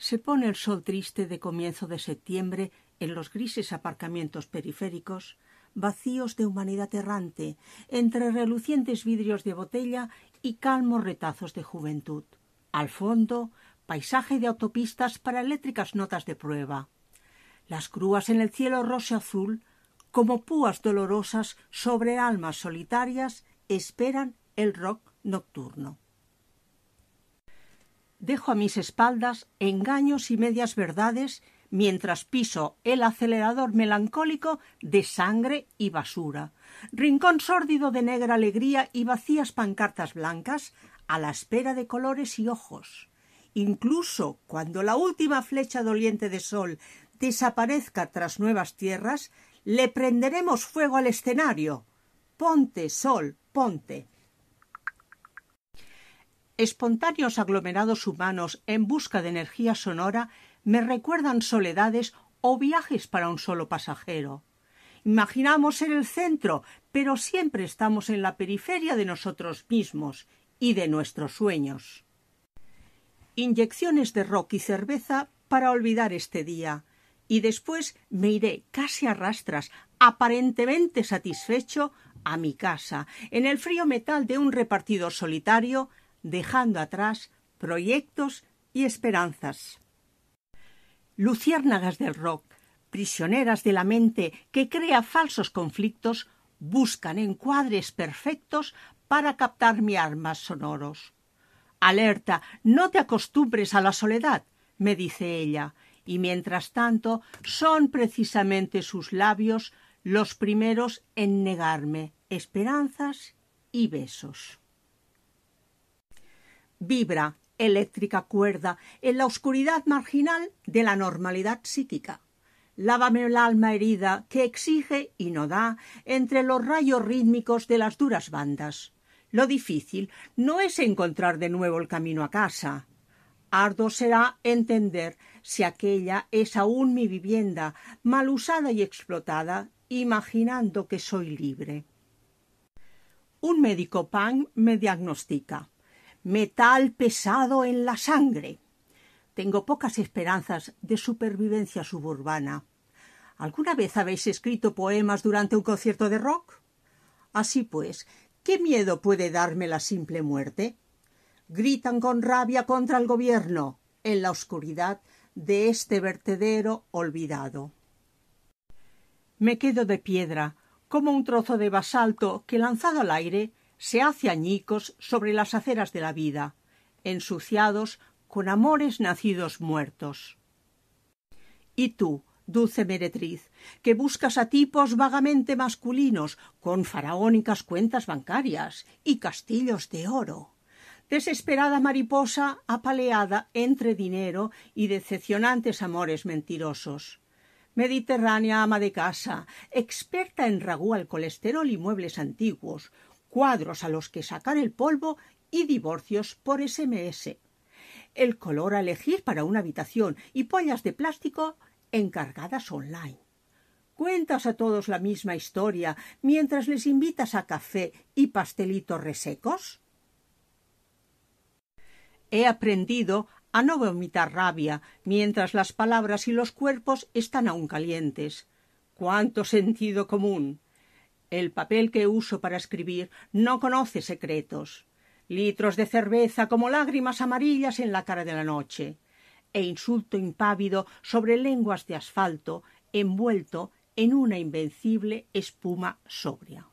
Se pone el sol triste de comienzo de septiembre en los grises aparcamientos periféricos, vacíos de humanidad errante, entre relucientes vidrios de botella y calmos retazos de juventud. Al fondo, paisaje de autopistas para eléctricas notas de prueba. Las crúas en el cielo rosa azul, como púas dolorosas sobre almas solitarias, esperan el rock nocturno. Dejo a mis espaldas engaños y medias verdades mientras piso el acelerador melancólico de sangre y basura, rincón sórdido de negra alegría y vacías pancartas blancas a la espera de colores y ojos. Incluso cuando la última flecha doliente de sol desaparezca tras nuevas tierras, le prenderemos fuego al escenario. Ponte, sol, ponte espontáneos aglomerados humanos en busca de energía sonora me recuerdan soledades o viajes para un solo pasajero. Imaginamos ser el centro, pero siempre estamos en la periferia de nosotros mismos y de nuestros sueños. Inyecciones de rock y cerveza para olvidar este día, y después me iré casi a rastras, aparentemente satisfecho, a mi casa, en el frío metal de un repartidor solitario, dejando atrás proyectos y esperanzas. Luciérnagas del rock, prisioneras de la mente que crea falsos conflictos, buscan encuadres perfectos para captar mi armas sonoros. Alerta, no te acostumbres a la soledad, me dice ella, y mientras tanto son precisamente sus labios los primeros en negarme esperanzas y besos vibra eléctrica cuerda en la oscuridad marginal de la normalidad psíquica. Lávame el alma herida que exige y no da entre los rayos rítmicos de las duras bandas. Lo difícil no es encontrar de nuevo el camino a casa. Ardo será entender si aquella es aún mi vivienda, mal usada y explotada, imaginando que soy libre. Un médico pan me diagnostica metal pesado en la sangre. Tengo pocas esperanzas de supervivencia suburbana. ¿Alguna vez habéis escrito poemas durante un concierto de rock? Así pues, ¿qué miedo puede darme la simple muerte? Gritan con rabia contra el gobierno en la oscuridad de este vertedero olvidado. Me quedo de piedra, como un trozo de basalto que lanzado al aire se hace añicos sobre las aceras de la vida, ensuciados con amores nacidos muertos. Y tú, dulce meretriz, que buscas a tipos vagamente masculinos, con faraónicas cuentas bancarias y castillos de oro. Desesperada mariposa apaleada entre dinero y decepcionantes amores mentirosos. Mediterránea ama de casa, experta en ragú al colesterol y muebles antiguos, cuadros a los que sacar el polvo y divorcios por SMS. El color a elegir para una habitación y pollas de plástico encargadas online. Cuentas a todos la misma historia mientras les invitas a café y pastelitos resecos. He aprendido a no vomitar rabia mientras las palabras y los cuerpos están aún calientes. ¡Cuánto sentido común! El papel que uso para escribir no conoce secretos. Litros de cerveza como lágrimas amarillas en la cara de la noche, e insulto impávido sobre lenguas de asfalto envuelto en una invencible espuma sobria.